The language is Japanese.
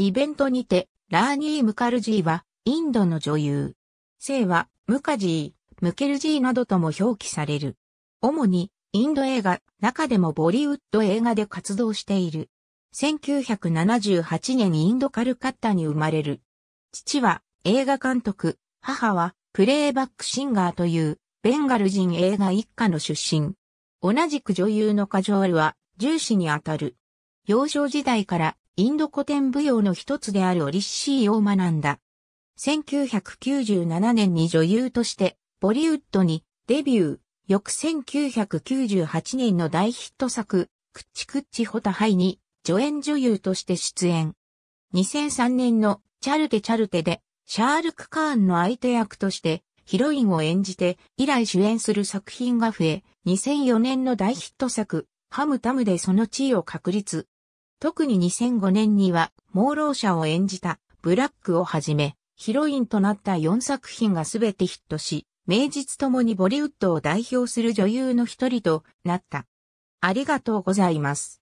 イベントにて、ラーニー・ムカルジーは、インドの女優。姓は、ムカジー、ムケルジーなどとも表記される。主に、インド映画、中でもボリウッド映画で活動している。1978年にインドカルカッタに生まれる。父は映画監督、母はプレイバックシンガーというベンガル人映画一家の出身。同じく女優のカジョールは重視にあたる。幼少時代からインド古典舞踊の一つであるオリッシーを学んだ。1997年に女優としてボリウッドにデビュー。翌1998年の大ヒット作、クッチクッチホタハイに助演女優として出演。2003年のチャルテチャルテでシャールク・カーンの相手役としてヒロインを演じて以来主演する作品が増え、2004年の大ヒット作、ハムタムでその地位を確立。特に2005年には、盲老者を演じた、ブラックをはじめ、ヒロインとなった4作品がすべてヒットし、名実ともにボリウッドを代表する女優の一人となった。ありがとうございます。